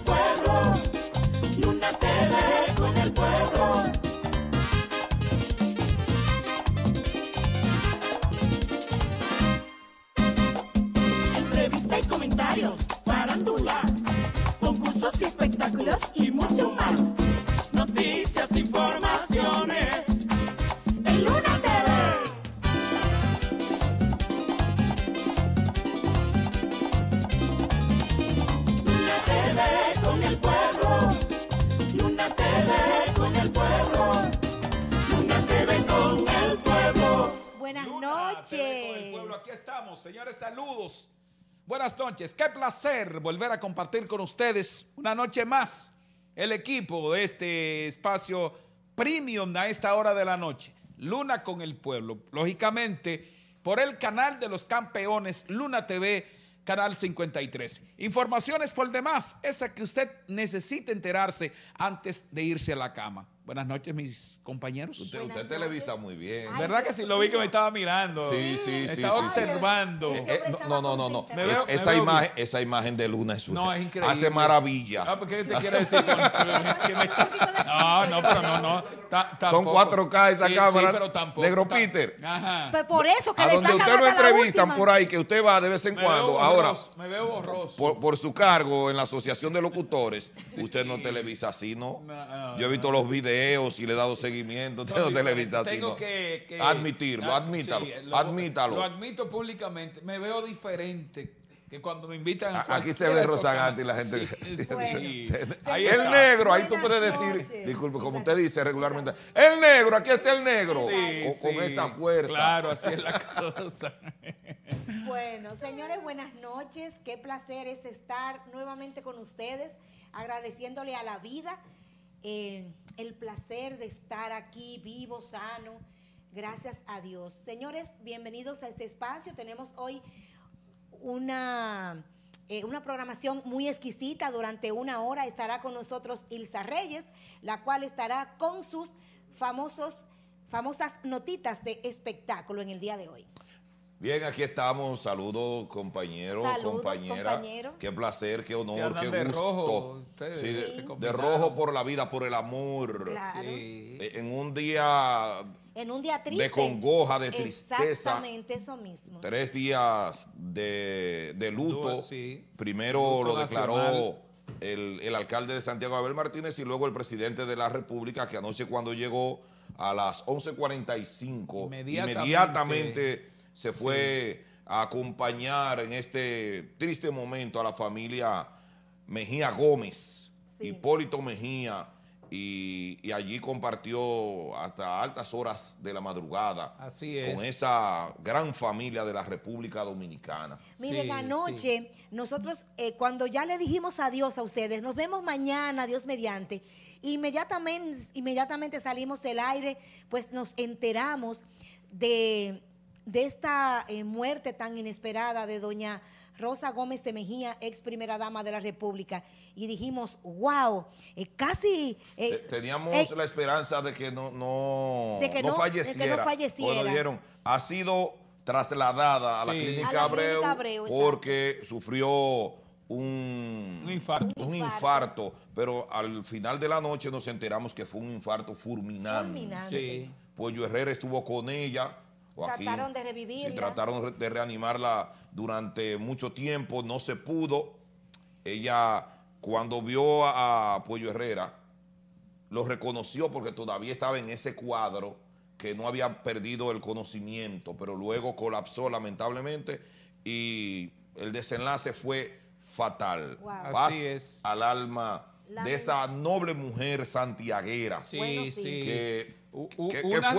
pueblo. Luna TV con el pueblo. Entrevista y comentarios, farándula, concursos y espectáculos y mucho más. Señores, saludos. Buenas noches. Qué placer volver a compartir con ustedes una noche más el equipo de este espacio premium a esta hora de la noche. Luna con el pueblo. Lógicamente, por el canal de los campeones Luna TV, canal 53. Informaciones por demás, esa que usted necesita enterarse antes de irse a la cama. Buenas noches, mis compañeros. Usted, televisa muy bien. ¿Verdad que sí? Lo vi que me estaba mirando. Sí, sí, sí. Estaba observando. no, no, no, no. esa, imagen, esa imagen de Luna es, suya no, es increíble. hace maravilla. Ah, ¿Qué te quiere decir con No, no, pero no, no. Son 4K esa cámara. Negro Peter. Ajá. Pues por eso que A donde usted lo entrevistan por ahí, que usted va de vez en cuando. Ahora, me veo borroso. Por, por, su cargo en la Asociación de Locutores, usted no televisa así, ¿no? Yo he visto los videos o si le he dado seguimiento. Tengo Tengo que, Admitirlo, admítalo, lo- admítalo. Lo admito públicamente. Me veo diferente que cuando me invitan a Aquí se ve la gente. el negro, ahí tú puedes decir, disculpe, como usted dice regularmente, el negro, aquí está el negro. con esa fuerza. Claro, así es la cosa. Bueno, señores, buenas noches. Qué placer es estar nuevamente con ustedes, agradeciéndole a la vida eh, el placer de estar aquí vivo, sano. Gracias a Dios. Señores, bienvenidos a este espacio. Tenemos hoy una, eh, una programación muy exquisita. Durante una hora estará con nosotros Ilsa Reyes, la cual estará con sus famosos, famosas notitas de espectáculo en el día de hoy. Bien, aquí estamos. Saludos, compañeros, compañeras, compañera. Qué placer, qué honor, qué gusto. De rojo por la vida, por el amor. Eh, en un día. En un triste. De congoja, de tristeza. Exactamente eso mismo. Tres días de, de luto. Primero lo declaró el, alcalde de Santiago Abel Martínez y luego el presidente de la República, que anoche cuando llegó a las 11.45, inmediatamente se fue a acompañar en este triste momento a la familia Mejía Gómez, Hipólito Mejía, y, allí compartió hasta altas horas de la madrugada con esa gran familia de la República Dominicana. Miren, anoche nosotros eh, cuando ya le dijimos adiós a ustedes, nos vemos mañana, Dios mediante, inmediatamente, inmediatamente salimos del aire, pues nos enteramos de de esta eh, muerte tan inesperada de doña Rosa Gómez de Mejía, ex primera dama de la República, y dijimos, wow, eh, casi... Eh, teníamos la esperanza de que no, no, falleciera. ha sido trasladada a la clínica Abreu, porque sufrió... Un, infarto. un infarto, pero al final de la noche nos enteramos que fue un infarto fulminante. fulminante. Sí. Pollo pues Herrera estuvo con ella, trataron de revivirla. trataron de reanimarla durante mucho tiempo, no se pudo. Ella, cuando vio a, Pollo Herrera, lo reconoció porque todavía estaba en ese cuadro que no había perdido el conocimiento, pero luego colapsó lamentablemente y el desenlace fue fatal. es. al alma de esa noble mujer santiaguera sí, sí una,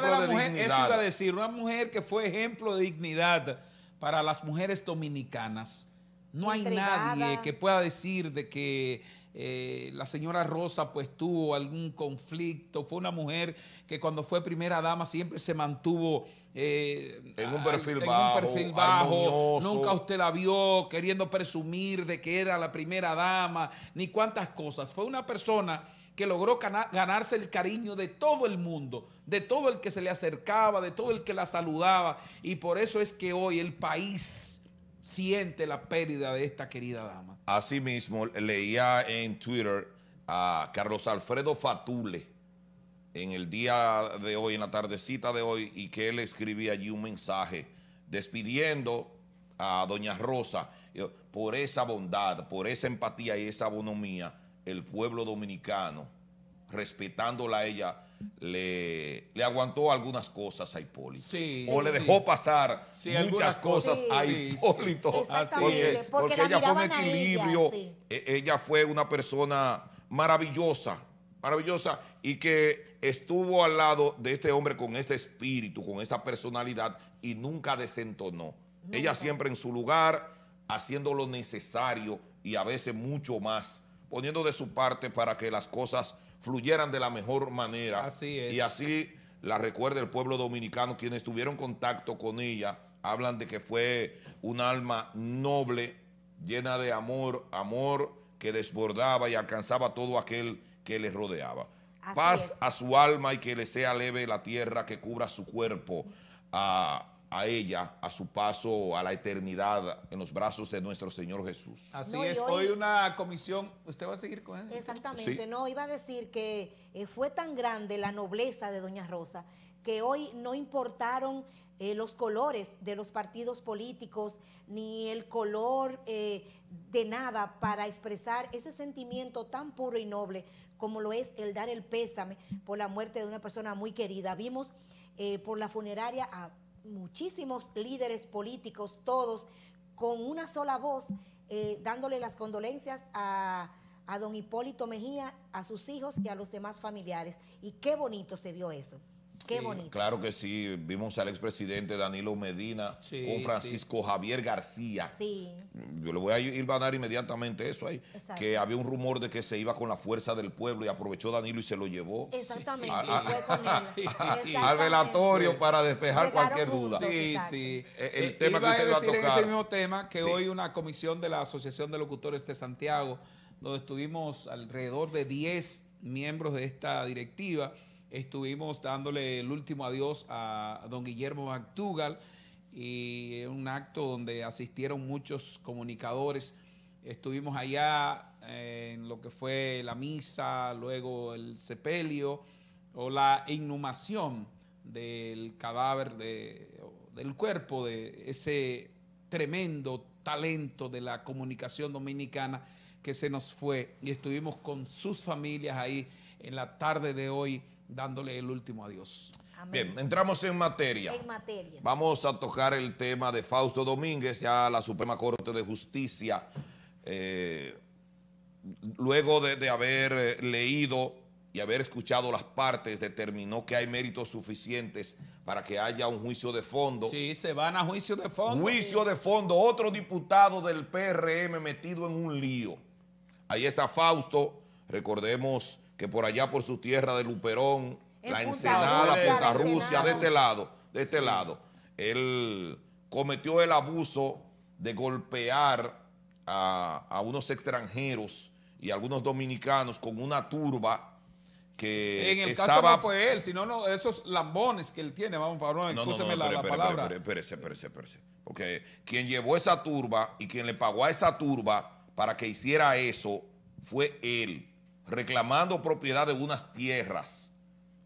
de las mujeres, eso iba a decir, una mujer que fue ejemplo de dignidad para las mujeres dominicanas. No hay nadie que pueda decir de que eh, la señora Rosa pues tuvo algún conflicto, fue una mujer que cuando fue primera dama siempre se mantuvo eh, en un perfil bajo. Un perfil bajo nunca usted la vio queriendo presumir de que era la primera dama, ni cuántas cosas. Fue una persona que logró ganarse el cariño de todo el mundo, de todo el que se le acercaba, de todo el que la saludaba. Y por eso es que hoy el país siente la pérdida de esta querida dama. Asimismo, leía en Twitter a Carlos Alfredo Fatule en el día de hoy, en la tardecita de hoy, y que él escribía allí un mensaje despidiendo a doña Rosa eh, por esa bondad, por esa empatía y esa bonomía, el pueblo dominicano, respetándola a ella, le, aguantó algunas cosas a Hipólito. o le dejó pasar muchas cosas a Hipólito. Porque, ella fue un equilibrio, e, ella fue una persona maravillosa maravillosa y que estuvo al lado de este hombre con este espíritu, con esta personalidad y nunca desentonó. Ella siempre en su lugar, haciendo lo necesario y a veces mucho más, poniendo de su parte para que las cosas fluyeran de la mejor manera. Así es. Y así la recuerda el pueblo dominicano, quienes tuvieron contacto con ella, hablan de que fue un alma noble, llena de amor, amor que desbordaba y alcanzaba todo aquel que le rodeaba. Paz a su alma y que le sea leve la tierra que cubra su cuerpo a, ella, a su paso a la eternidad en los brazos de nuestro Señor Jesús. Así es, hoy, una comisión, ¿usted va a seguir con él? Exactamente, no, iba a decir que eh, fue tan grande la nobleza de Doña Rosa que hoy no importaron eh, los colores de los partidos políticos ni el color eh, de nada para expresar ese sentimiento tan puro y noble como lo es el dar el pésame por la muerte de una persona muy querida. Vimos eh, por la funeraria a muchísimos líderes políticos, todos con una sola voz, dándole las condolencias a don Hipólito Mejía, a sus hijos y a los demás familiares. Y qué bonito se vio eso. Qué bonito. Claro que sí. Vimos al expresidente Danilo Medina con Francisco Javier García. Sí. Yo le voy a ir a dar inmediatamente eso ahí. Que había un rumor de que se iba con la fuerza del pueblo y aprovechó Danilo y se lo llevó. Ah, ah, al relatorio para despejar cualquier duda. sí, sí. E, el, eh, tema que usted a a este tocar. mismo tema que hoy una comisión de la Asociación de Locutores de Santiago, donde estuvimos alrededor de 10 miembros de esta directiva, estuvimos dándole el último adiós a don Guillermo Actugal y un acto donde asistieron muchos comunicadores. Estuvimos allá eh, en lo que fue la misa, luego el sepelio o la inhumación del cadáver, del cuerpo de ese tremendo talento de la comunicación dominicana que se nos fue y estuvimos con sus familias ahí en la tarde de hoy dándole el último adiós. Bien, entramos en materia. En materia. Vamos a tocar el tema de Fausto Domínguez, ya la Suprema Corte de Justicia, eh, luego de, de haber eh, leído y haber escuchado las partes, determinó que hay méritos suficientes para que haya un juicio de fondo. Sí, se van a juicio de fondo. Juicio de fondo, otro diputado del PRM metido en un lío. Ahí está Fausto, recordemos que por allá por su tierra de Luperón, la Ensenada, Punta Rusia, de este lado, de este lado, él cometió el abuso de golpear a, unos extranjeros y algunos dominicanos con una turba que en el caso no fue él, sino no, esos lambones que él tiene, vamos, no, no, no, la, palabra. Espérese, espérese, espérese, Porque quien llevó esa turba y quien le pagó a esa turba para que hiciera eso fue él reclamando propiedad de unas tierras,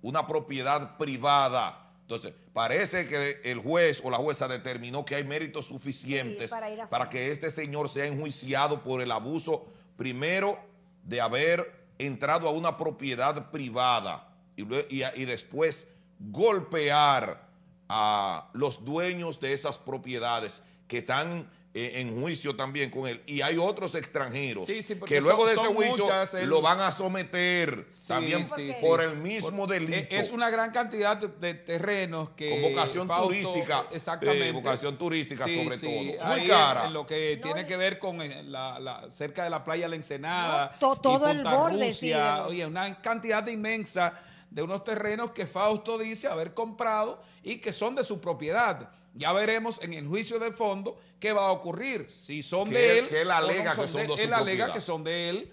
una propiedad privada. Entonces, parece que el juez o la jueza determinó que hay méritos suficientes para, que este señor sea enjuiciado por el abuso, primero, de haber entrado a una propiedad privada y, y después golpear a los dueños de esas propiedades que están e, en juicio también con él. Y hay otros extranjeros que luego de ese juicio lo van a someter también por el mismo e, delito. Es una gran cantidad de terrenos que... Con vocación turística. Eh, exactamente. vocación turística sobre todo. Muy cara. En lo que tiene que ver con eh, la, cerca de la playa La Ensenada. todo el borde. Rusia, oye, una cantidad inmensa de unos terrenos que Fausto dice haber comprado y que son de su propiedad. Ya veremos en el juicio de fondo qué va a ocurrir, si son de él. Que él alega, que, son de, él. él alega que son de él.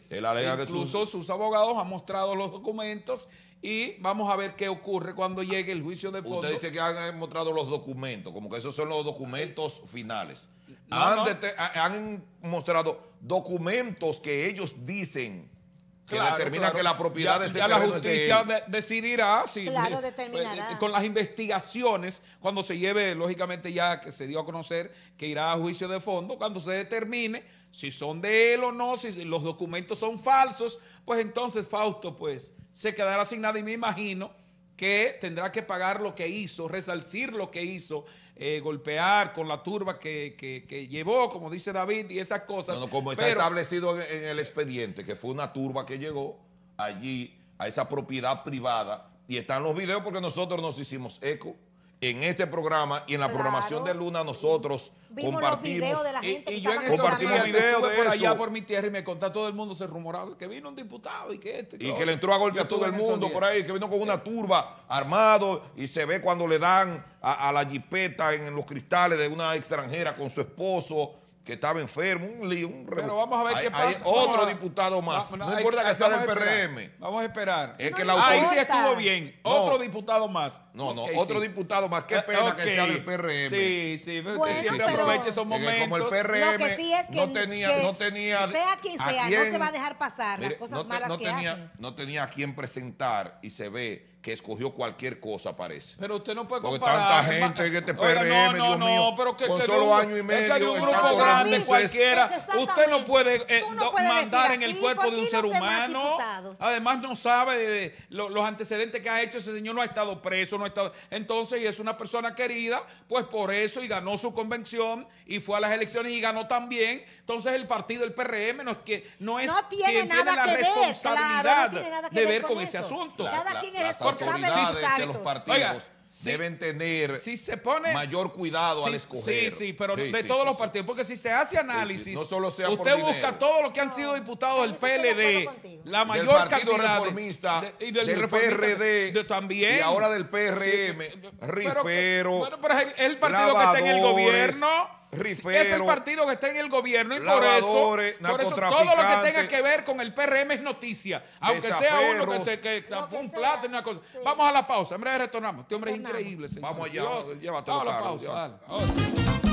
Incluso sus abogados han mostrado los documentos y vamos a ver qué ocurre cuando llegue el juicio de fondo. Usted dice que han mostrado los documentos, como que esos son los documentos finales. han mostrado documentos que ellos dicen que determina que la propiedad ya, la justicia decidirá si pues, con las investigaciones cuando se lleve lógicamente ya que se dio a conocer que irá a juicio de fondo cuando se determine si son de él o no si los documentos son falsos pues entonces Fausto pues se quedará sin nada y me imagino que tendrá que pagar lo que hizo, resarcir lo que hizo eh, golpear con la turba que, llevó, como dice David, y esas cosas. Bueno, como está establecido en, en el expediente, que fue una turba que llegó allí a esa propiedad privada, y están los videos porque nosotros nos hicimos eco en este programa y en la programación de Luna nosotros compartimos. Los videos de la gente y, yo compartimos videos de por allá por mi tierra y me contó todo el mundo se rumoraba que vino un diputado y que este, y que le entró a golpe a todo el mundo por ahí, que vino con una turba armado y se ve cuando le dan a, la jipeta en los cristales de una extranjera con su esposo que estaba enfermo, un lío, un Pero vamos a ver qué pasa. otro diputado más. No, importa que sea del PRM. Vamos a esperar. Es que la Ahí sí estuvo bien. Otro diputado más. No, no, otro diputado más. Qué eh, pena que sea del PRM. Sí, sí. siempre aproveche esos momentos. Como el PRM Lo que sí es que, no tenía, no tenía sea quien sea, no se va a dejar pasar las cosas malas que hacen. No tenía a quién presentar y se ve que escogió cualquier cosa, parece. Pero usted no puede Porque tanta gente en este PRM, no, no, no, pero que, solo año y medio. Es que hay un grupo grande cualquiera. usted no puede, eh, mandar en el cuerpo de un ser humano. Además, no sabe de, los antecedentes que ha hecho ese señor. No ha estado preso, no ha estado... Entonces, y es una persona querida, pues por eso, y ganó su convención, y fue a las elecciones y ganó también. Entonces, el partido, el PRM, no es que no tiene nada tiene la que responsabilidad ver, que de ver con, ese asunto. Cada autoridades, de los partidos. deben tener mayor cuidado al escoger. Sí, sí, pero de todos los partidos, porque si se hace análisis, usted busca todos los que han sido diputados del PLD, la mayor del reformista, y del, PRD, también. y ahora del PRM, Rifero, pero, pero, es el partido que está en el gobierno es el partido que está en el gobierno y por eso, por eso todo lo que tenga que ver con el PRM es noticia, aunque sea uno que se que, un plato y una cosa. Vamos a la pausa, en breve retornamos. Este hombre es increíble, señor. Vamos allá, llévatelo, Vamos a la pausa,